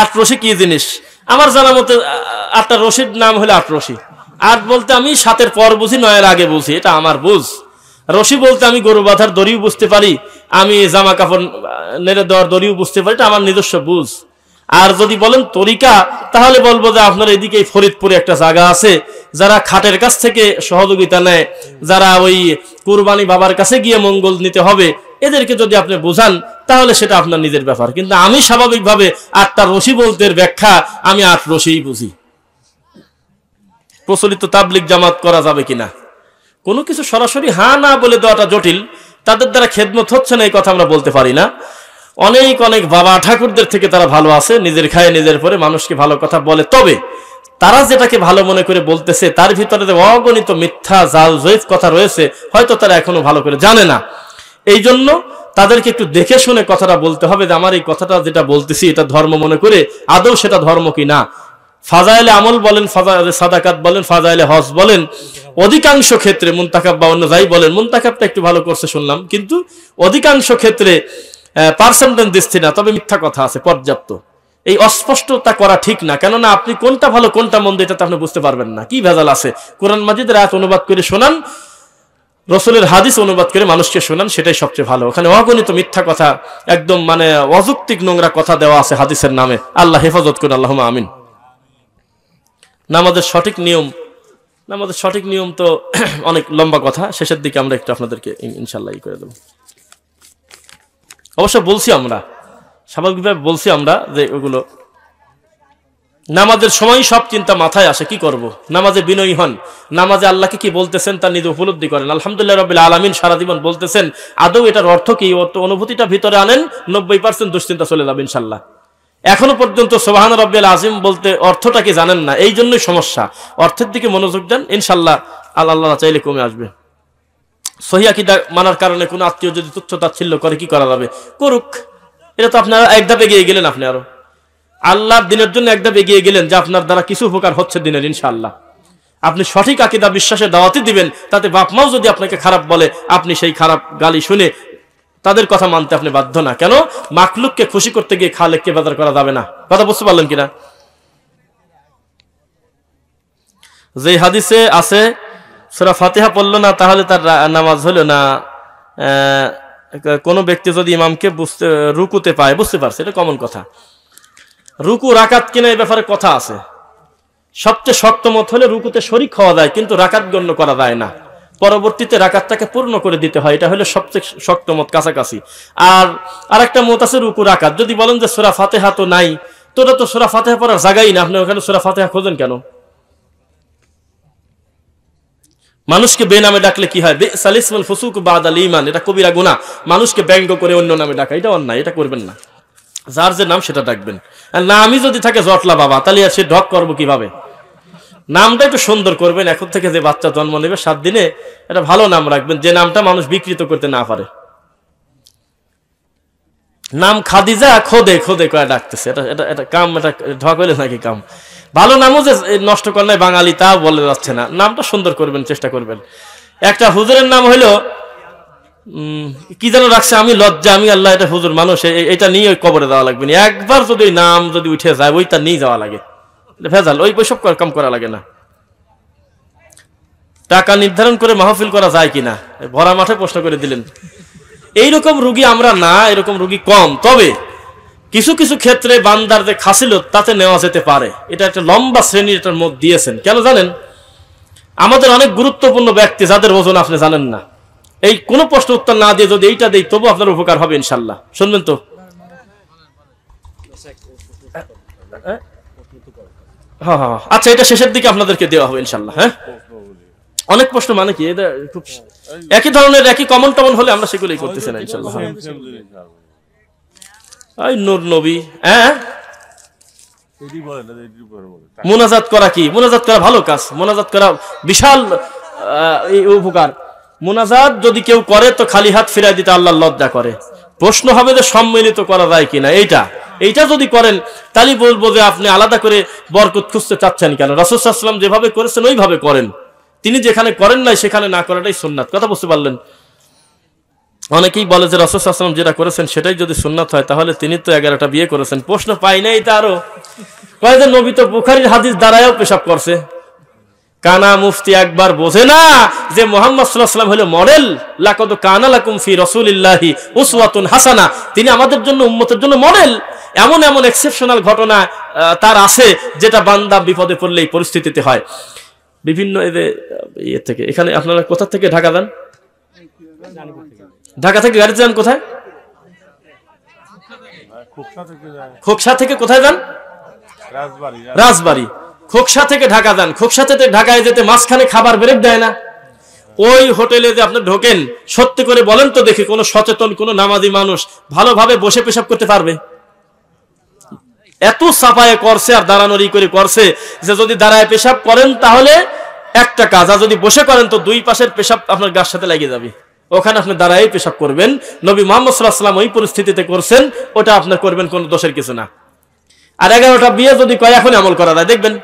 আট রশি কি জিনিস আমার জানা মতে আটটা রশির নাম হলো আট রশি আট বলতে আমি সাতের পর বুঝি নয়ের আগে বুঝি এটা আমার বুঝ রশি বলতে আমি গরু বাঁধার দড়িও বুঝতে পারি আমি জামা কাপড় নেড়ে দেওয়ার দড়িও বুঝতে পারি এটা আমার নিজস্ব বুঝ আর যদি বলেন তরিকা তাহলে বলবো যে আপনার এদিকে ফরিদপুরে একটা জায়গা আছে যারা খাটের কাছ থেকে সহযোগিতা নেয় যারা ওই কুরবানি বাবার কাছে গিয়ে মঙ্গল নিতে হবে এদেরকে যদি আপনি বোঝান তাহলে সেটা আপনার নিজের ব্যাপার কিন্তু আমি স্বাভাবিকভাবে আটটা রশি বলতে ব্যাখ্যা আমি আট রশিই বুঝি প্রচলিত তাবলিক জামাত করা যাবে কিনা কোনো কিছু সরাসরি হা না বলে দেওয়াটা জটিল তাদের দ্বারা খেদমত হচ্ছে না এই কথা আমরা বলতে পারি না অনেক অনেক বাবা ঠাকুরদের থেকে তারা ভালো আছে নিজের খায় নিজের পরে মানুষকে ভালো কথা বলে তবে তারা যেটাকে ভালো মনে করে বলতেছে তার ভিতরে অগণিত মিথ্যা জাল জৈব কথা রয়েছে হয়তো তারা এখনো ভালো করে জানে না এই জন্য তাদেরকে একটু দেখে শুনে কথাটা বলতে হবে যে আমার এই কথাটা যেটা বলতেছি এটা ধর্ম মনে করে আদৌ সেটা ধর্ম কি না ফাজাইলে আমল বলেন ফাজাইলে সাদাকাত বলেন ফাজাইলে হজ বলেন অধিকাংশ ক্ষেত্রে মুন্তাকাব বা অন্য যাই বলেন মুন্তাকাবটা একটু ভালো করছে শুনলাম কিন্তু অধিকাংশ ক্ষেত্রে পার্সেন্টেজ দিচ্ছি না তবে মিথ্যা কথা আছে পর্যাপ্ত এই অস্পষ্টতা করা ঠিক না কেননা আপনি কোনটা ভালো কোনটা মন্দ এটা তো আপনি বুঝতে পারবেন না কি ভেজাল আছে কোরআন মাজিদের আয়াত অনুবাদ করে শোনান রসুলের হাদিস অনুবাদ করে মানুষকে শোনান সেটাই সবচেয়ে ভালো ওখানে অগণিত মিথ্যা কথা একদম মানে অযৌক্তিক নোংরা কথা দেওয়া আছে হাদিসের নামে আল্লাহ হেফাজত করুন আল্লাহ আমিন নামাজের সঠিক নিয়ম নামাজের সঠিক নিয়ম তো অনেক লম্বা কথা শেষের দিকে আমরা একটু আপনাদেরকে ইনশাল্লাহ ই করে দেব অবশ্য বলছি আমরা স্বাভাবিকভাবে বলছি আমরা যে ওগুলো নামাজের সময় সব চিন্তা মাথায় আসে কি করব। নামাজে বিনয়ী হন নামাজে আল্লাহকে কি বলতেছেন তার নিজে উপলব্ধি করেন আলহামদুলিল্লাহ রবিল আলমিন সারা জীবন বলতেছেন আদৌ এটার অর্থ কি অনুভূতিটা ভিতরে আনেন নব্বই পার্সেন্ট দুশ্চিন্তা চলে যাবে ইনশাল্লাহ এখনো পর্যন্ত সোহান রব্বিল আজিম বলতে অর্থটা কি জানেন না এই জন্যই সমস্যা অর্থের দিকে মনোযোগ দেন ইনশাল্লাহ আল্লাহ চাইলে কমে আসবে সহিয়াকিদা মানার কারণে কোনো আত্মীয় যদি তুচ্ছ তাচ্ছিল্য করে কি করা যাবে করুক এটা তো আপনারা এক ধাপে গিয়ে গেলেন আপনি আরো আল্লাহর দিনের জন্য একদম এগিয়ে গেলেন যে আপনার দ্বারা কিছু উপকার হচ্ছে দিনের ইনশাআল্লাহ আপনি সঠিক আকিদা বিশ্বাসে দাওয়াতি দিবেন তাতে বাপ মাও যদি আপনাকে খারাপ বলে আপনি সেই খারাপ গালি শুনে তাদের কথা মানতে আপনি বাধ্য না কেন মাকলুককে খুশি করতে গিয়ে খালেককে বাজার করা যাবে না কথা বুঝতে পারলেন কিনা যে হাদিসে আছে সুরা ফাতেহা পড়ল না তাহলে তার নামাজ হলো না কোনো ব্যক্তি যদি ইমামকে বুঝতে রুকুতে পায় বুঝতে পারছে এটা কমন কথা রুকু রাকাত কিনা এই ব্যাপারে কথা আছে সবচেয়ে শক্ত মত হলে রুকুতে শরিক হওয়া যায় কিন্তু রাকাত গণ্য করা যায় না পরবর্তীতে রাকাতটাকে পূর্ণ করে দিতে হয় এটা হলো সবচেয়ে শক্ত মত কাছাকাছি আর আর একটা মত আছে রুকু রাকাত যদি বলেন যে সোরা ফাতেহা তো নাই তোরা তো সোরা ফাতেহা পড়ার জায়গাই না আপনি ওখানে সোরা ফাতেহা খোঁজেন কেন মানুষকে বে নামে ডাকলে কি হয় সালিসমুল ফুসুক বাদ আল ইমান এটা কবিরা গুণা মানুষকে ব্যঙ্গ করে অন্য নামে ডাকা এটা অন্যায় এটা করবেন না যার যে নাম সেটা ডাকবেন আর নামই যদি থাকে জটলা বাবা তাহলে সে ঢক করবো কিভাবে নামটা একটু সুন্দর করবেন এখন থেকে যে বাচ্চা জন্ম নেবে সাত দিনে একটা ভালো নাম রাখবেন যে নামটা মানুষ বিকৃত করতে না পারে নাম খাদিজা খোদে খোদে কয়ে ডাকতেছে এটা এটা এটা কাম এটা ঢক হইলে নাকি কাম ভালো নামও যে নষ্ট করলে বাঙালি তা বলে যাচ্ছে না নামটা সুন্দর করবেন চেষ্টা করবেন একটা হুজুরের নাম হইলো কি যেন রাখছে আমি লজ্জা আমি আল্লাহ এটা হুজুর মানুষ এটা নিয়ে ওই কবরে যাওয়া লাগবে না একবার যদি ওই নাম যদি উঠে যায় ওইটা নিয়ে যাওয়া লাগে ভেজাল ওই সব কাম করা লাগে না টাকা নির্ধারণ করে মাহফিল করা যায় কিনা ভরা মাঠে প্রশ্ন করে দিলেন এইরকম রুগী আমরা না এরকম রুগী কম তবে কিছু কিছু ক্ষেত্রে বান্দার যে খাসিল তাতে নেওয়া যেতে পারে এটা একটা লম্বা শ্রেণীর এটার মত দিয়েছেন কেন জানেন আমাদের অনেক গুরুত্বপূর্ণ ব্যক্তি যাদের ওজন আপনি জানেন না এই কোনো প্রশ্ন উত্তর না দিয়ে যদি এইটা দেই তবু আপনার উপকার হবে ইনশাল্লাহ শুনবেন তো হ্যাঁ, হ্যাঁ, হ্যাঁ। আচ্ছা এটা শেষের দিকে আপনাদেরকে দেওয়া হবে ইনশাল্লাহ হ্যাঁ অনেক প্রশ্ন মানে কি এটা খুব একই ধরনের একই কমন টমন হলে আমরা সেগুলোই করতেছি না ইনশাল্লাহ আই নূর নবী হ্যাঁ মোনাজাত করা কি মোনাজাত করা ভালো কাজ মোনাজাত করা বিশাল উপকার মোনাজাত যদি কেউ করে তো খালি হাত ফিরাই দিতে আল্লাহ লজ্জা করে প্রশ্ন হবে যে সম্মিলিত করা যায় কিনা এইটা এইটা যদি করেন তাহলে বলবো যে আপনি আলাদা করে বরকত খুঁজতে চাচ্ছেন কেন রসদাম যেভাবে করেছেন ওইভাবে করেন তিনি যেখানে করেন নাই সেখানে না করাটাই সোননাথ কথা বুঝতে পারলেন অনেকেই বলে যে রসদাম যেটা করেছেন সেটাই যদি সোননাথ হয় তাহলে তিনি তো এগারোটা বিয়ে করেছেন প্রশ্ন পাই নাই এটা আরো কয়েকজন নবী তো বুখারির হাদিস দ্বারায়ও পেশাব করছে কানা মুফতি একবার বোঝে না যে মোহাম্মদ সাল্লাহাম হলো মডেল লাকদ কানা লাকুম ফি রসুলিল্লাহি উসওয়াতুন হাসানা তিনি আমাদের জন্য উম্মতের জন্য মডেল এমন এমন এক্সেপশনাল ঘটনা তার আছে যেটা বান্দা বিপদে পড়লে এই পরিস্থিতিতে হয় বিভিন্ন ইয়ে থেকে এখানে আপনারা কোথা থেকে ঢাকা যান ঢাকা থেকে গাড়িতে যান কোথায় খোকসা থেকে কোথায় যান রাজবাড়ি রাজবাড়ি খোকসা থেকে ঢাকা যান খোকসা থেকে ঢাকায় যেতে মাঝখানে খাবার ব্রেক দেয় না ওই হোটেলে যে আপনি ঢোকেন সত্যি করে বলেন তো দেখি কোনো সচেতন কোনো নামাজি মানুষ ভালোভাবে বসে পেশাব করতে পারবে এত সাফায় করছে আর দাঁড়ানোর ই করে করছে যে যদি দাঁড়ায় পেশাব করেন তাহলে একটা কাজ আর যদি বসে করেন তো দুই পাশের পেশাব আপনার গাছ সাথে লেগে যাবে ওখানে আপনি দাঁড়ায় পেশাব করবেন নবী মোহাম্মদ সাল্লাম ওই পরিস্থিতিতে করছেন ওটা আপনার করবেন কোনো দোষের কিছু না আর এগারোটা বিয়ে যদি কয় এখন আমল করা যায় দেখবেন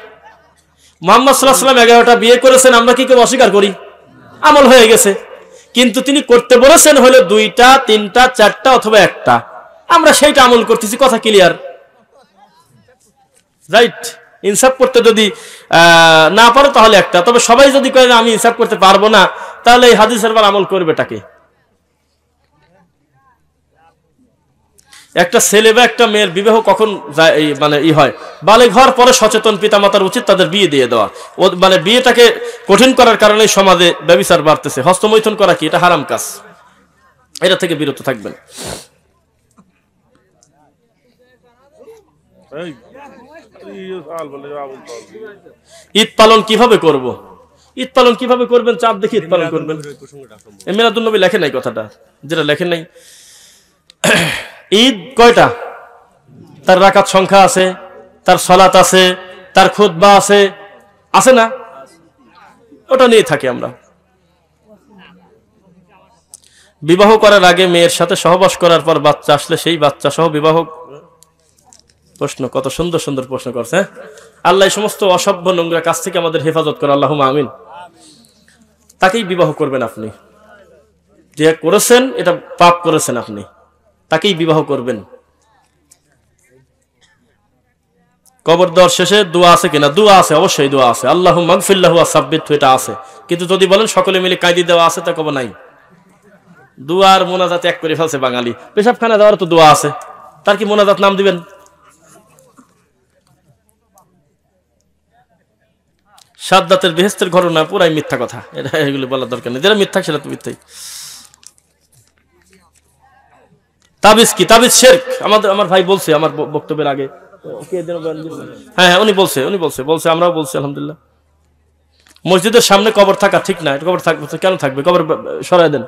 মোহাম্মদ সাল্লাহ সাল্লাম এগারোটা বিয়ে করেছেন আমরা কি কেউ অস্বীকার করি আমল হয়ে গেছে কিন্তু তিনি করতে বলেছেন হলো দুইটা তিনটা চারটা অথবা একটা আমরা সেইটা আমল করতেছি কথা ক্লিয়ার রাইট ইনসাফ করতে যদি না পারো তাহলে একটা তবে সবাই যদি কয়ে আমি ইনসাফ করতে পারবো না তাহলে এই হাদিসের বার আমল করবে টাকে একটা ছেলে বা একটা মেয়ের বিবাহ কখন মানে ই হয় বালে ঘর পরে সচেতন পিতামাতার উচিত তাদের বিয়ে দিয়ে দেওয়া ও মানে বিয়েটাকে কঠিন করার কারণে সমাজে ব্যবিচার বাড়তেছে হস্তমৈথন করা কি এটা হারাম কাজ এটা থেকে বিরত থাকবেন ঈদ পালন কিভাবে করব। ঈদ পালন কিভাবে করবেন চাপ দেখে ঈদ পালন করবেন মিরাদুল নবী লেখেন নাই কথাটা যেটা লেখেন নাই ঈদ কয়টা তার রাকাত সংখ্যা আছে তার সলাত আছে তার খুদ্া আছে আছে না ওটা নিয়ে থাকি আমরা বিবাহ করার আগে মেয়ের সাথে সহবাস করার পর বাচ্চা আসলে সেই বাচ্চা সহ বিবাহ প্রশ্ন কত সুন্দর সুন্দর প্রশ্ন করছে হ্যাঁ? আল্লাহ সমস্ত অসভ্য নোংরা কাছ থেকে আমাদের হেফাজত করে আল্লাহ আমিন তাকেই বিবাহ করবেন আপনি যে করেছেন এটা পাপ করেছেন আপনি তাকেই বিবাহ করবেন কবর দেওয়ার শেষে দোয়া আছে কিনা দোয়া আছে অবশ্যই দোয়া আছে আল্লাহ মগফিল্লাহ সাব্বিত এটা আছে কিন্তু যদি বলেন সকলে মিলে কায়দি দেওয়া আছে তা কব নাই দুয়ার মোনাজাত এক করে ফেলছে বাঙালি পেশাব খানা দেওয়ার তো দোয়া আছে তার কি মোনাজাত নাম দিবেন সাদ্দাতের বেহেস্তের ঘটনা পুরাই মিথ্যা কথা এটা এগুলো বলার দরকার নেই যেটা মিথ্যা সেটা তো মিথ্যাই তাবিজ কি তাবিজ শেরক আমাদের আমার ভাই বলছে আমার বক্তব্যের আগে হ্যাঁ হ্যাঁ উনি বলছে উনি বলছে বলছে আমরাও বলছি আলহামদুলিল্লাহ মসজিদের সামনে কবর থাকা ঠিক না কবর থাকবে কেন থাকবে কবর সরাই দেন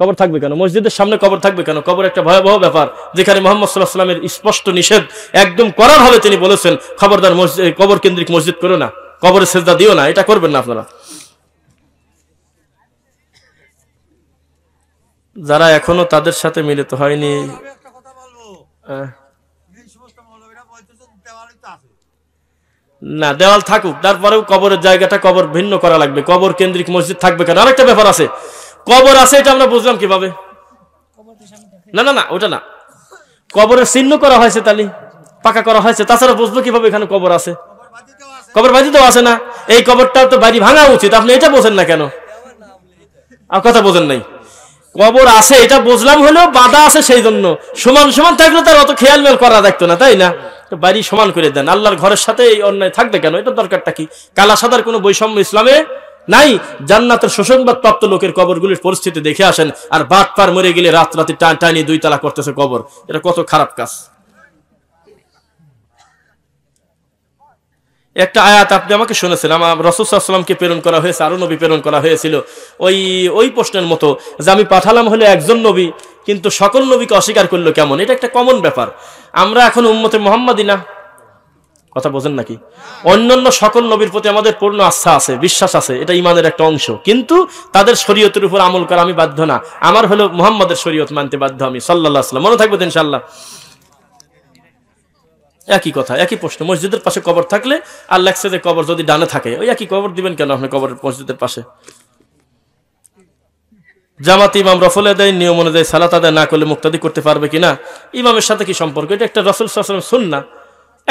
কবর থাকবে কেন মসজিদের সামনে কবর থাকবে কেন কবর একটা ভয়াবহ ব্যাপার যেখানে মোহাম্মদ সাল্লাহ সাল্লামের স্পষ্ট নিষেধ একদম করারভাবে তিনি বলেছেন খবরদার মসজিদ কবর কেন্দ্রিক মসজিদ করো না কবরের সেজদা দিও না এটা করবেন না আপনারা যারা এখনো তাদের সাথে মিলিত হয়নি না দেওয়াল থাকুক তারপরেও কবরের জায়গাটা কবর ভিন্ন করা লাগবে কবর কেন্দ্রিক মসজিদ থাকবে কেন আরেকটা ব্যাপার আছে কবর আছে এটা আমরা বুঝলাম কিভাবে না না না ওটা না কবরের চিহ্ন করা হয়েছে তালি পাকা করা হয়েছে তাছাড়া বুঝবো কিভাবে এখানে কবর আছে কবর বাজি তো আছে না এই কবরটা তো বাড়ি ভাঙা উচিত আপনি এটা বোঝেন না কেন আর কথা বোঝেন নাই কবর আছে এটা বুঝলাম হলেও বাধা আছে সেই জন্য সমান সমান থাকলে তার অত খেয়াল মেল করা দেখতো না তাই না বাড়ি সমান করে দেন আল্লাহর ঘরের সাথে এই অন্যায় থাকবে কেন এটা দরকারটা কি কালা সাদার কোনো বৈষম্য ইসলামে নাই জান্নাতের শোষণবাদ প্রাপ্ত লোকের কবরগুলির পরিস্থিতি দেখে আসেন আর বাট পার মরে গেলে রাত রাতে টান টানি দুই তালা করতেছে কবর এটা কত খারাপ কাজ একটা আয়াত আপনি আমাকে শুনেছিলাম রসুসাল্লামকে প্রেরণ করা হয়েছে আরও নবী প্রেরণ করা হয়েছিল ওই ওই প্রশ্নের মতো যে আমি পাঠালাম হলে একজন নবী কিন্তু সকল নবীকে অস্বীকার করলো কেমন এটা একটা কমন ব্যাপার আমরা এখন উম্মতে মোহাম্মদই না কথা বোঝেন নাকি অন্যান্য সকল নবীর প্রতি আমাদের পূর্ণ আস্থা আছে বিশ্বাস আছে এটা ইমানের একটা অংশ কিন্তু তাদের শরীয়তের উপর আমল করা আমি বাধ্য না আমার হলো মোহাম্মদের শরীয়ত মানতে বাধ্য আমি সাল্লাহ আসলাম মনে থাকবো ইনশাল্লাহ একই কথা একই প্রশ্ন মসজিদের পাশে কবর থাকলে আর লাগছে যে কবর যদি ডানে থাকে ওই একই কবর দিবেন কেন আপনি কবর মসজিদের পাশে জামাত ইমাম রফলে দেয় নিয়ম অনুযায়ী সালাত আদায় না করলে মুক্তাদি করতে পারবে কিনা ইমামের সাথে কি সম্পর্ক এটা একটা রসুল সালাম সুন্না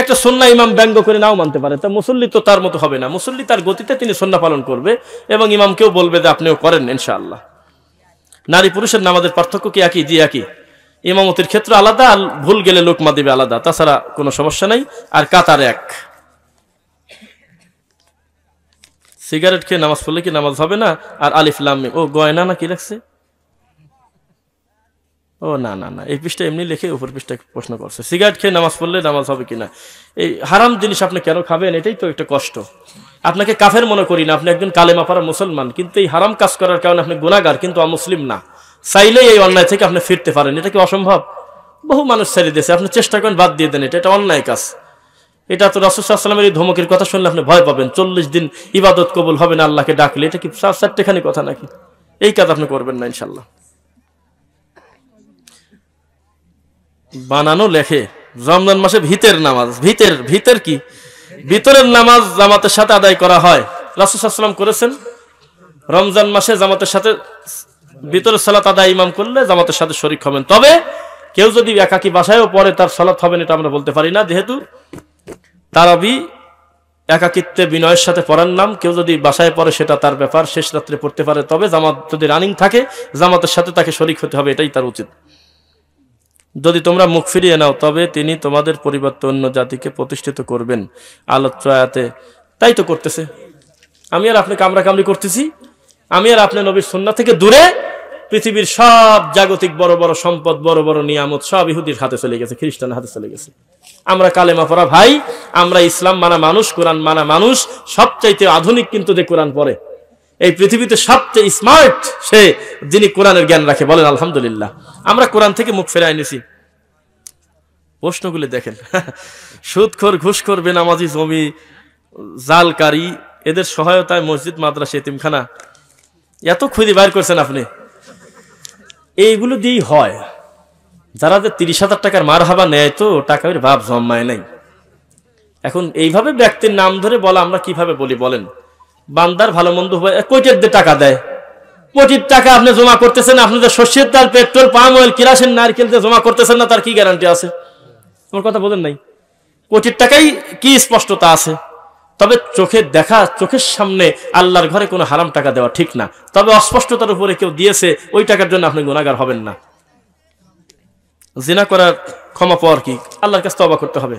একটা সন্না ইমাম ব্যঙ্গ করে নাও মানতে পারে তা মুসল্লি তো তার মতো হবে না মুসল্লি তার গতিতে তিনি সন্না পালন করবে এবং ইমামকেও বলবে যে আপনিও করেন ইনশাআল্লাহ নারী পুরুষের নামাজের পার্থক্য কি একই দিয়ে একই ইমামতির ক্ষেত্র আলাদা আর ভুল গেলে লোকমা দেবে আলাদা তাছাড়া কোনো সমস্যা নাই আর কাতার এক সিগারেট খেয়ে নামাজ পড়লে কি নামাজ হবে না আর আলিফলাম ও গয়না না কি রাখছে ও না না না এই পৃষ্ঠা এমনি লিখে উপর পৃষ্ঠা প্রশ্ন করছে সিগারেট খেয়ে নামাজ পড়লে নামাজ হবে কিনা এই হারাম জিনিস আপনি কেন খাবেন এটাই তো একটা কষ্ট আপনাকে কাফের মনে করি না আপনি একজন কালেমা মুসলমান কিন্তু এই হারাম কাজ করার কারণে আপনি গুণাগার কিন্তু অমুসলিম না চাইলেই এই অন্যায় থেকে আপনি ফিরতে পারেন এটা কি অসম্ভব বহু মানুষ ছেড়ে দিয়েছে আপনি চেষ্টা করেন বাদ দিয়ে দেন এটা এটা অন্যায় কাজ এটা তো রসুলামের এই ধমকের কথা শুনলে আপনি ভয় পাবেন চল্লিশ দিন ইবাদত কবুল হবে না আল্লাহকে ডাকলে এটা কি চারটেখানি কথা নাকি এই কাজ আপনি করবেন না ইনশাল্লাহ বানানো লেখে রমজান মাসে ভিতের নামাজ ভিতের ভিতের কি ভিতরের নামাজ জামাতের সাথে আদায় করা হয় রাসুসাল্লাম করেছেন রমজান মাসে জামাতের সাথে ভিতরে সালাত আদায় ইমাম করলে জামাতের সাথে শরিক হবেন তবে কেউ যদি একাকি বাসায়ও পরে তার সালাত হবেন এটা আমরা বলতে পারি না যেহেতু তারাবি একাকিত্বে বিনয়ের সাথে পড়ার নাম কেউ যদি বাসায় পড়ে সেটা তার ব্যাপার শেষ রাত্রে পড়তে পারে তবে জামাত যদি রানিং থাকে জামাতের সাথে তাকে শরিক হতে হবে এটাই তার উচিত যদি তোমরা মুখ ফিরিয়ে নাও তবে তিনি তোমাদের পরিবর্তে অন্য জাতিকে প্রতিষ্ঠিত করবেন আলোচ্য তাই তো করতেছে আমি আর আপনি কামড়া কামড়ি করতেছি আমি আর আপনি নবীর সন্না থেকে দূরে পৃথিবীর সব জাগতিক বড় বড় সম্পদ বড় বড় নিয়ামত সব ইহুদির হাতে চলে গেছে খ্রিস্টানের হাতে চলে গেছে আমরা কালেমা পড়া ভাই আমরা ইসলাম মানা মানুষ কোরআন মানা মানুষ সবচাইতে আধুনিক কিন্তু যে কোরআন পড়ে এই পৃথিবীতে সবচেয়ে স্মার্ট সে যিনি কোরআনের জ্ঞান রাখে বলেন আলহামদুলিল্লাহ আমরা কোরআন থেকে মুখ ফেরাই নিছি প্রশ্নগুলি দেখেন সুদখোর ঘুষখোর বেনামাজি জমি জালকারী এদের সহায়তায় মসজিদ মাদ্রাসা এতিমখানা এত খুঁজে বাইর করছেন আপনি এইগুলো দিয়েই হয় যারা যে তিরিশ হাজার টাকার মার হাবা নেয় তো টাকার ভাব জমায় নাই এখন এইভাবে ব্যক্তির নাম ধরে বলা আমরা কিভাবে বলি বলেন বান্দার ভালো মন্দ কোটের দিয়ে টাকা দেয় কোটির টাকা আপনি জমা করতেছেন আপনাদের শস্যের তার পেট্রোল পাম অয়েল কিরাসেন নারকেল দিয়ে জমা করতেছেন না তার কি গ্যারান্টি আছে আমার কথা বলেন নাই কোটির টাকাই কি স্পষ্টতা আছে তবে চোখে দেখা চোখের সামনে আল্লাহর ঘরে কোনো হারাম টাকা দেওয়া ঠিক না তবে অস্পষ্টতার উপরে কেউ দিয়েছে ওই টাকার জন্য আপনি গুণাগার হবেন না জিনা করার ক্ষমা পাওয়ার কি আল্লাহর কাছে তবা করতে হবে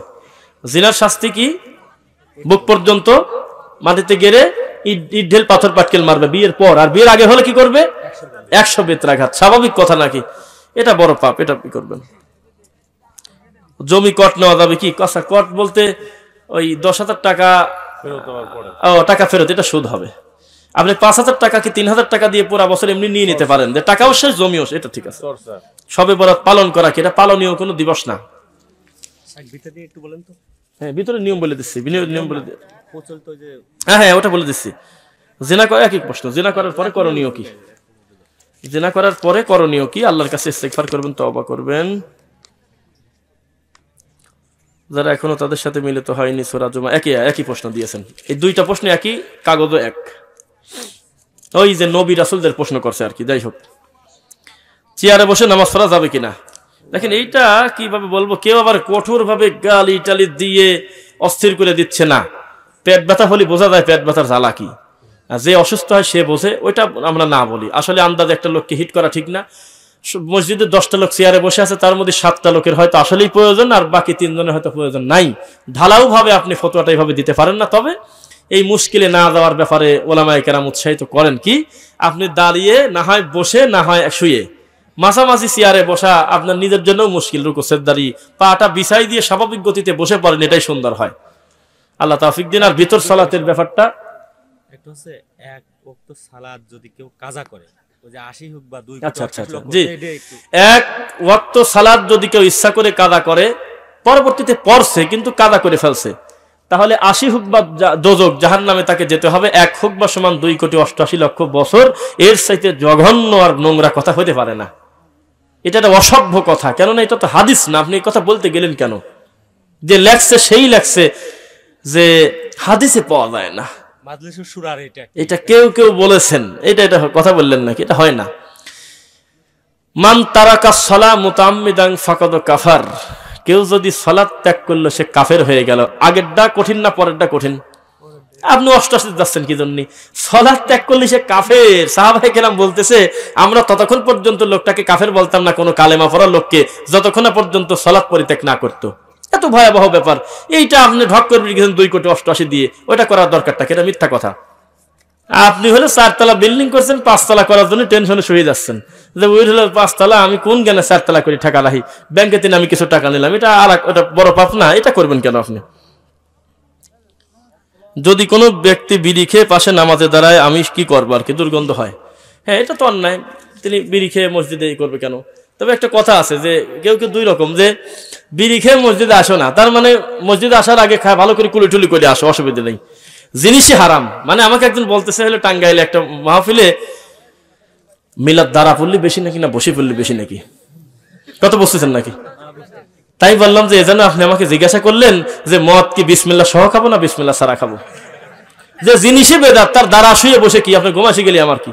জিনার শাস্তি কি বুক পর্যন্ত মাটিতে গেড়ে ইট ঢেল পাথর পাটকেল মারবে বিয়ের পর আর বিয়ের আগে হলে কি করবে একশো বেতরাঘাত স্বাভাবিক কথা নাকি এটা বড় পাপ এটা কি করবেন জমি কট নেওয়া যাবে কি কষা আচ্ছা, কট বলতে ওই দশ হাজার টাকা টাকা ফেরত এটা সুদ হবে আপনি পাঁচ হাজার টাকা কি তিন হাজার টাকা দিয়ে পুরা বছর এমনি নিয়ে নিতে পারেন টাকাও শেষ জমিও এটা ঠিক আছে সবে বরাত পালন করা কি এটা পালনীয় কোনো দিবস না হ্যাঁ, ভিতরে নিয়ম বলে দিচ্ছি নিয়ম বলে হ্যাঁ হ্যাঁ ওটা বলে দিচ্ছি জেনা করা একই প্রশ্ন জেনা করার পরে করণীয় কি জেনা করার পরে করণীয় কি আল্লাহর কাছে ইস্তেকফার করবেন তবা করবেন যারা এখনো তাদের সাথে মিলিত হয়নি সোরা জুমা একই একই প্রশ্ন দিয়েছেন এই দুইটা প্রশ্ন একই কাগজও এক ওই যে নবী রাসুলদের প্রশ্ন করছে আর কি যাই হোক চেয়ারে বসে নামাজ পড়া যাবে কিনা দেখেন এইটা কিভাবে বলবো কেউ আবার কঠোরভাবে গালি টালি দিয়ে অস্থির করে দিচ্ছে না পেট ব্যথা হলে বোঝা যায় পেট ব্যথার জ্বালা কি যে অসুস্থ হয় সে বোঝে ওইটা আমরা না বলি আসলে আন্দাজ একটা লোককে হিট করা ঠিক না মসজিদে দশটা লোক চেয়ারে বসে আছে তার মধ্যে সাতটা লোকের হয়তো আসলেই প্রয়োজন আর বাকি তিনজনের হয়তো প্রয়োজন নাই ঢালাওভাবে আপনি ফতোয়াটা এইভাবে দিতে পারেন না তবে এই মুশকিলে না যাওয়ার ব্যাপারে ওলামায় কেরাম উৎসাহিত করেন কি আপনি দাঁড়িয়ে না হয় বসে না হয় শুয়ে মাঝামাঝি চেয়ারে বসা আপনার নিজের জন্যও মুশকিল রুকো সেদ্দারি পাটা বিছাই দিয়ে স্বাভাবিক গতিতে বসে পড়েন এটাই সুন্দর হয় আল্লাহ তাফিক দিন আর ভিতর সালাতের ব্যাপারটা একটা হচ্ছে এক সালাদ যদি কেউ কাজা করে আচ্ছা, আচ্ছা, আচ্ছা। পরবর্তীতে পড়ছে কিন্তু কাদা করে ফেলছে তাহলে আশি দোজক জাহান নামে তাকে যেতে হবে এক সমান দুই কোটি অষ্টআশি লক্ষ বছর এর সাইতে জঘন্য আর নোংরা কথা হতে পারে না এটা একটা অসভ্য কথা কেননা এটা তো হাদিস না আপনি কথা বলতে গেলেন কেন যে লেখছে সেই লেখছে যে হাদিসে পাওয়া যায় না এটা কেউ কেউ বলেছেন এটা এটা কথা বললেন নাকি এটা হয় না মান তারাকা সলা মুতাম্মিদাং ফাকদ কাফার কেউ যদি সলাদ ত্যাগ করলো সে কাফের হয়ে গেল আগেরটা কঠিন না পরেরটা কঠিন আপনি অষ্টাশিতে যাচ্ছেন কি জন্য সলাদ ত্যাগ করলে সে কাফের সাহাবাহ কেরাম বলতেছে আমরা ততক্ষণ পর্যন্ত লোকটাকে কাফের বলতাম না কোনো কালেমা পড়া লোককে যতক্ষণ পর্যন্ত সলাদ পরিত্যাগ না করতো এত ভয়াবহ ব্যাপার এইটা আপনি ঢক করে গেছেন দুই কোটি অষ্টআশি দিয়ে ওইটা করার থাকে এটা মিথ্যা কথা আপনি হলে চারতলা বিল্ডিং করছেন পাঁচতলা করার জন্য টেনশনে শুয়ে যাচ্ছেন যে ওই হলো পাঁচতলা আমি কোন জ্ঞানে চারতলা করি টাকা লাহি ব্যাংকে তিনি আমি কিছু টাকা নিলাম এটা আর ওটা বড় পাপ না এটা করবেন কেন আপনি যদি কোনো ব্যক্তি বিড়ি খেয়ে পাশে নামাজে দাঁড়ায় আমি কি করবো আর কি দুর্গন্ধ হয় হ্যাঁ এটা তো অন্যায় তিনি বিড়ি খেয়ে মসজিদে করবে কেন তবে একটা কথা আছে যে কেউ কেউ দুই রকম যে বিড়ি খেয়ে মসজিদে আসো না তার মানে মসজিদে আসার আগে খায় ভালো করে কুলি টুলি করে আসো অসুবিধা নেই জিনিসই হারাম মানে আমাকে একজন বলতেছে হলে টাঙ্গাইলে একটা মাহফিলে মিলাদ দ্বারা পড়লি বেশি নাকি না বসে পড়লি বেশি নাকি কত বসতেছেন নাকি তাই বললাম যে এজন্য আপনি আমাকে জিজ্ঞাসা করলেন যে মদ কি বিসমিল্লা সহ খাবো না বিসমিল্লা সারা খাবো যে জিনিসে বেদার তার দ্বারা শুয়ে বসে কি আপনি ঘুমাসি গেলি আমার কি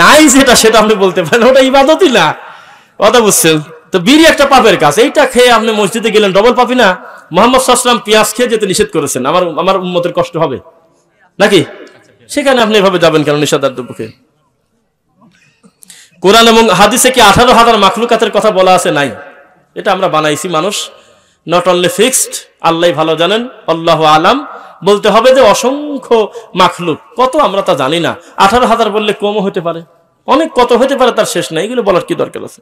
নাই যেটা সেটা আপনি বলতে পারেন ওটা ইবাদতই না কথা বুঝছেন তো বিড়ি একটা পাপের কাজ এইটা খেয়ে আপনি মসজিদে গেলেন ডবল পাপি না মোহাম্মদ সাহসালাম পেঁয়াজ খেয়ে যেতে নিষেধ করেছেন আমার আমার উন্মতের কষ্ট হবে নাকি সেখানে আপনি এভাবে যাবেন কেন নিষেধাজ্ঞ বুকে কোরআন এবং হাদিসে কি আঠারো হাজার মাখলুকাতের কথা বলা আছে নাই এটা আমরা বানাইছি মানুষ নট অনলি ফিক্সড আল্লাহ ভালো জানেন আল্লাহ আলাম বলতে হবে যে অসংখ্য মাখলুক কত আমরা তা জানি না আঠারো হাজার বললে কমও হতে পারে অনেক কত হতে পারে তার শেষ নাই এগুলো বলার কি দরকার আছে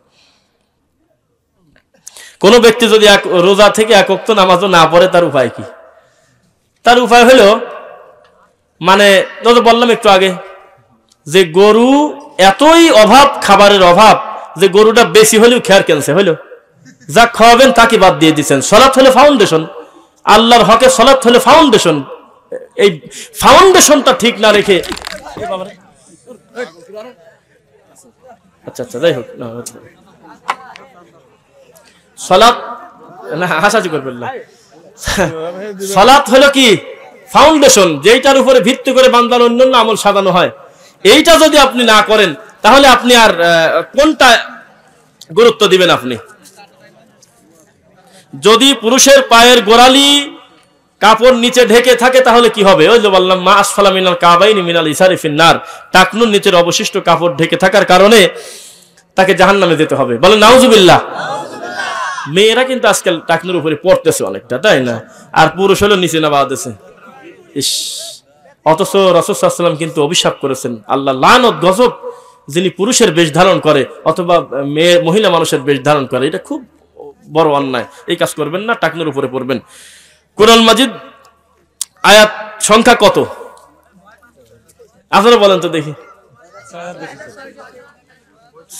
কোনো ব্যক্তি যদি এক রোজা থেকে একক্ত নামাজও না পড়ে তার উপায় কি তার উপায় হলো মানে বললাম একটু আগে যে গরু এতই অভাব খাবারের অভাব যে গরুটা বেশি হলেও খেয়ার কেনছে হইলো যা খাওয়াবেন তাকে বাদ দিয়ে দিচ্ছেন সলাৎ হলে ফাউন্ডেশন আল্লাহর হকে সলাৎ হলে ফাউন্ডেশন এই ফাউন্ডেশনটা ঠিক না রেখে আচ্ছা আচ্ছা যাই হোক সলাৎ না হাসাহাসি করবেন না সলাৎ হলো কি ফাউন্ডেশন যেইটার উপরে ভিত্তি করে বান্দার আমল সাজানো হয় এইটা যদি আপনি না করেন তাহলে আপনি আর কোনটা গুরুত্ব দিবেন আপনি যদি পুরুষের পায়ের গোড়ালি কাপড় নিচে ঢেকে থাকে তাহলে কি হবে ওই যে বললাম মা আসফালা মিনাল কাবাইনি মিনাল টাকনুর নিচের অবশিষ্ট কাপড় ঢেকে থাকার কারণে তাকে জাহান নামে যেতে হবে বলে নাউজুবিল্লা মেয়েরা কিন্তু আজকাল টাকনুর উপরে পড়তেছে অনেকটা তাই না আর পুরুষ হলো নিচে না দিয়েছে ইস অথচ রসদাম কিন্তু অভিশাপ করেছেন আল্লাহ লানত গজব যিনি পুরুষের বেশ ধারণ করে অথবা মেয়ে মহিলা মানুষের বেশ ধারণ করে এটা খুব বড় অন্যায় এই কাজ করবেন না টাকনুর উপরে পড়বেন কোরআন মাজিদ আয়াত সংখ্যা কত আপনারা বলেন তো দেখি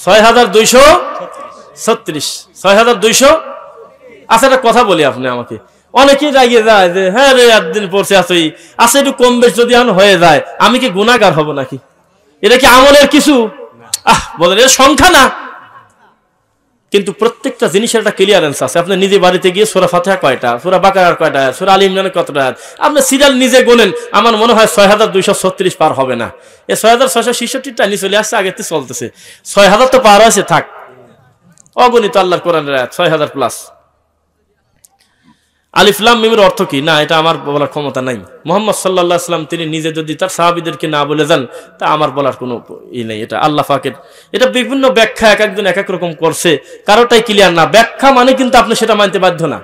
ছয় হাজার দুইশো ছত্রিশ ছয় হাজার দুইশো আচ্ছা একটা কথা বলি আপনি আমাকে অনেকেই রাগিয়ে যায় যে হ্যাঁ রে একদিন পড়ছে আসই আচ্ছা একটু কম বেশ যদি এখন হয়ে যায় আমি কি গুণাগার হব নাকি এটা কি আমলের কিছু আহ বলেন এটা সংখ্যা না কিন্তু প্রত্যেকটা জিনিসের একটা ক্লিয়ারেন্স আছে আপনি নিজে বাড়িতে গিয়ে সোরা ফাতেহা কয়টা সোরা বাকার কয়টা সোরা আলী ইমরানের কতটা আপনি সিরিয়াল নিজে গোনেন আমার মনে হয় ছয় হাজার দুইশো ছত্রিশ পার হবে না এই ছয় হাজার ছয়শো ছিষট্টিটা নিয়ে চলে আসছে আগেতে চলতেছে ছয় হাজার তো পার হয়েছে থাক অগণিত আল্লাহর কোরআনের আয়াত ছয় হাজার প্লাস আলিফলাম মিমের অর্থ কি না এটা আমার বলার ক্ষমতা নাই মোহাম্মদ সাল্লাহ সাল্লাম তিনি নিজে যদি তার সাহাবিদেরকে না বলে যান তা আমার বলার কোনো ই নেই এটা আল্লাহ ফাকের এটা বিভিন্ন ব্যাখ্যা এক একজন এক এক রকম করছে কারোটাই ক্লিয়ার না ব্যাখ্যা মানে কিন্তু আপনি সেটা মানতে বাধ্য না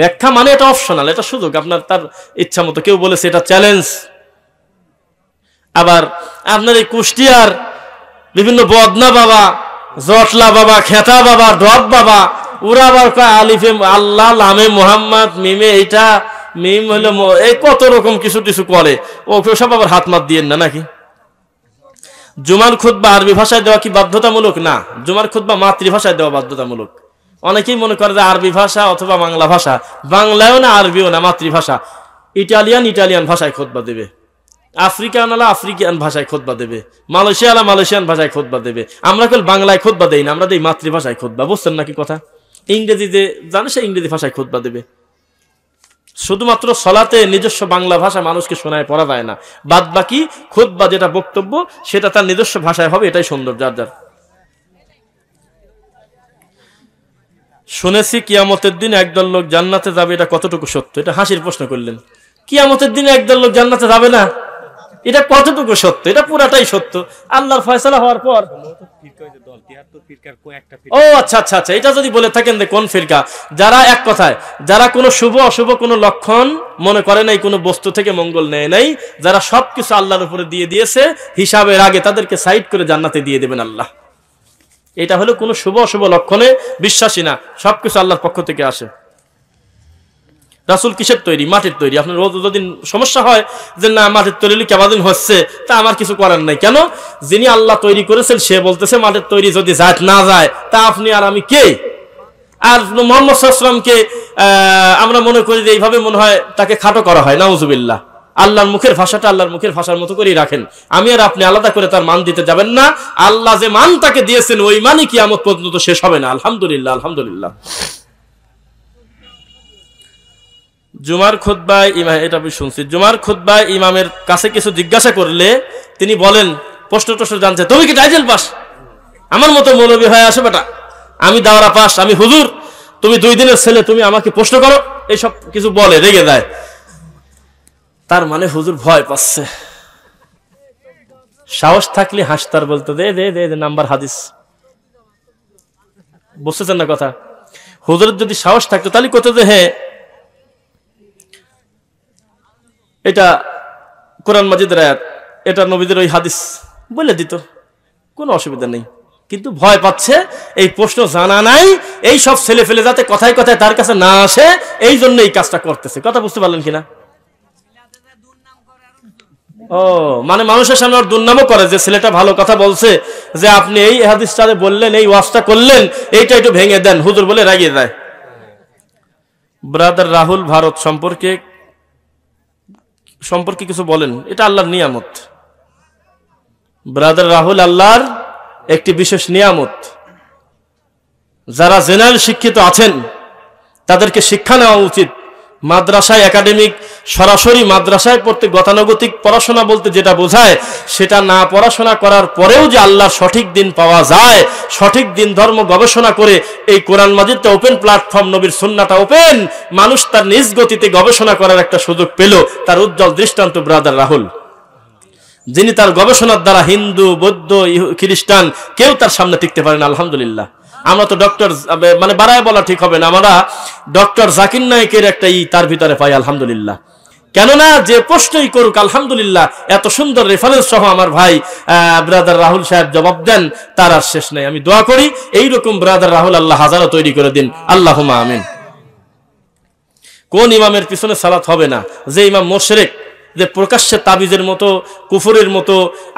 ব্যাখ্যা মানে এটা অপশনাল এটা সুযোগ আপনার তার ইচ্ছা মতো কেউ বলেছে এটা চ্যালেঞ্জ আবার আপনার এই কুষ্টিয়ার বিভিন্ন বদনা বাবা জটলা বাবা খেতা বাবা ডব বাবা ওরা আবার কয় আলিফে আল্লাহ লামে মোহাম্মদ মিমে এটা মিম হলো এই কত রকম কিছু কিছু করে ও সব আবার হাত মাত দিয়ে না নাকি জুমার বা আরবি ভাষায় দেওয়া কি বাধ্যতামূলক না জুমার বা মাতৃভাষায় দেওয়া বাধ্যতামূলক অনেকেই মনে করে যে আরবি ভাষা অথবা বাংলা ভাষা বাংলায়ও না আরবিও না মাতৃভাষা ইটালিয়ান ইটালিয়ান ভাষায় খোদবা দেবে আফ্রিকানালা আফ্রিকান ভাষায় খোদবা দেবে মালয়েশিয়ালা মালয়েশিয়ান ভাষায় খোদবা দেবে আমরা কেউ বাংলায় খোদবা দেই না আমরা দেই মাতৃভাষায় খোদবা বুঝছেন নাকি কথা ইংরেজিতে জানে সে ইংরেজি ভাষায় খোদবা দেবে শুধুমাত্র সলাতে নিজস্ব বাংলা ভাষা মানুষকে শোনায় পড়া যায় না বাদ বাকি বা যেটা বক্তব্য সেটা তার নিজস্ব ভাষায় হবে এটাই সুন্দর যার যার শুনেছি কিয়ামতের দিন একদল লোক জান্নাতে যাবে এটা কতটুকু সত্য এটা হাসির প্রশ্ন করলেন কিয়ামতের দিনে একদল লোক জান্নাতে যাবে না এটা কতটুকু সত্য এটা পুরাটাই সত্য আল্লাহর ফয়সলা হওয়ার পর ও আচ্ছা আচ্ছা আচ্ছা এটা যদি বলে থাকেন যে কোন ফিরকা যারা এক কথায় যারা কোনো শুভ অশুভ কোনো লক্ষণ মনে করে নাই কোনো বস্তু থেকে মঙ্গল নেয় নাই যারা সবকিছু আল্লাহর উপরে দিয়ে দিয়েছে হিসাবের আগে তাদেরকে সাইড করে জান্নাতে দিয়ে দেবেন আল্লাহ এটা হলো কোনো শুভ অশুভ লক্ষণে বিশ্বাসী না সবকিছু আল্লাহর পক্ষ থেকে আসে রাসুল কিসের তৈরি মাটির তৈরি আপনার রোজ সমস্যা হয় যে না মাটির তৈরি কেবাদিন হচ্ছে তা আমার কিছু করার নাই কেন যিনি আল্লাহ তৈরি করেছেন সে বলতেছে মাটির তৈরি যদি জাত না যায় তা আপনি আর আমি কে আর মোহাম্মদ সাল্লামকে আমরা মনে করি যে এইভাবে মনে হয় তাকে খাটো করা হয় নাউজুবিল্লাহ আল্লাহর মুখের ভাষাটা আল্লাহর মুখের ভাষার মতো করেই রাখেন আমি আর আপনি আলাদা করে তার মান দিতে যাবেন না আল্লাহ যে মান তাকে দিয়েছেন ওই মানই কি আমত পর্যন্ত শেষ হবে না আলহামদুলিল্লাহ আলহামদুলিল্লাহ জুমার খোদ্বায় ইমাম এটা আমি শুনছি জুমার খোদ্বায় ইমামের কাছে কিছু জিজ্ঞাসা করলে তিনি বলেন প্রশ্ন টশ্ন জানছে তুমি কি টাইজেল পাস আমার মতো মৌলবী হয়ে আসো বেটা আমি দাওরা পাস আমি হুজুর তুমি দুই দিনের ছেলে তুমি আমাকে প্রশ্ন করো এইসব কিছু বলে রেগে দেয় তার মানে হুজুর ভয় পাচ্ছে সাহস থাকলে হাসতার বলতো দে দে দে নাম্বার হাদিস বুঝতেছেন না কথা হুজুরের যদি সাহস থাকতো তাহলে কত যে হ্যাঁ এটা কোরআন মাজিদের আয়াত এটা নবীদের ওই হাদিস বলে দিত কোনো অসুবিধা নেই কিন্তু ভয় পাচ্ছে এই প্রশ্ন জানা নাই এই সব ছেলে ফেলে যাতে কথায় কথায় তার কাছে না আসে এই জন্য এই কাজটা করতেছে কথা বুঝতে পারলেন কিনা ও মানে মানুষের সামনে ওর দুর্নামও করে যে ছেলেটা ভালো কথা বলছে যে আপনি এই হাদিসটা বললেন এই ওয়াজটা করলেন এইটা একটু ভেঙে দেন হুজুর বলে রাগিয়ে দেয় ব্রাদার রাহুল ভারত সম্পর্কে সম্পর্কে কিছু বলেন এটা আল্লাহর নিয়ামত ব্রাদার রাহুল আল্লাহর একটি বিশেষ নিয়ামত যারা জেনারেল শিক্ষিত আছেন তাদেরকে শিক্ষা নেওয়া উচিত মাদ্রাসায় একাডেমিক সরাসরি মাদ্রাসায় পড়তে গতানুগতিক পড়াশোনা বলতে যেটা বোঝায় সেটা না পড়াশোনা করার পরেও যে আল্লাহ সঠিক দিন পাওয়া যায় সঠিক দিন ধর্ম গবেষণা করে এই কোরআন মাজিদটা ওপেন প্ল্যাটফর্ম নবীর সন্নাটা ওপেন মানুষ তার নিজ গতিতে গবেষণা করার একটা সুযোগ পেল তার উজ্জ্বল দৃষ্টান্ত ব্রাদার রাহুল যিনি তার গবেষণার দ্বারা হিন্দু বৌদ্ধ খ্রিস্টান কেউ তার সামনে টিকতে পারেন আলহামদুলিল্লাহ আমরা তো ডক্টর মানে বাড়ায় বলা ঠিক হবে না আমরা ডক্টর জাকির নায়কের একটা ই তার ভিতরে পাই আলহামদুলিল্লাহ কেননা যে প্রশ্নই করুক আলহামদুলিল্লাহ এত সুন্দর রেফারেন্স সহ আমার ভাই ব্রাদার রাহুল সাহেব জবাব দেন তার আর শেষ নাই আমি দোয়া করি এইরকম ব্রাদার রাহুল আল্লাহ হাজারো তৈরি করে দিন আল্লাহ আমিন কোন ইমামের পিছনে সালাত হবে না যে ইমাম মোশরেক যে প্রকাশ্যে তাবিজের মতো কুফুরের মতো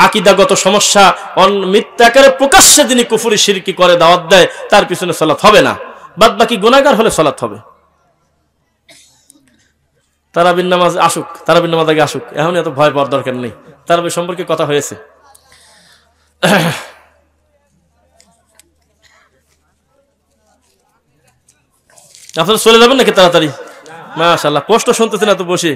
আকিদাগত সমস্যা অন মিথ্যাকারে প্রকাশ্যে যিনি কুফুরি সিরকি করে দাওয়াত দেয় তার পিছনে সালাত হবে না বাদ বাকি গুণাগার হলে সালাত হবে তারাবিন নামাজ আসুক তারাবিন নামাজ আগে আসুক এখন এত ভয় পাওয়ার দরকার নেই তারাবি সম্পর্কে কথা হয়েছে আপনারা চলে যাবেন নাকি তাড়াতাড়ি মাশাল্লাহ কষ্ট শুনতেছেন এত বসে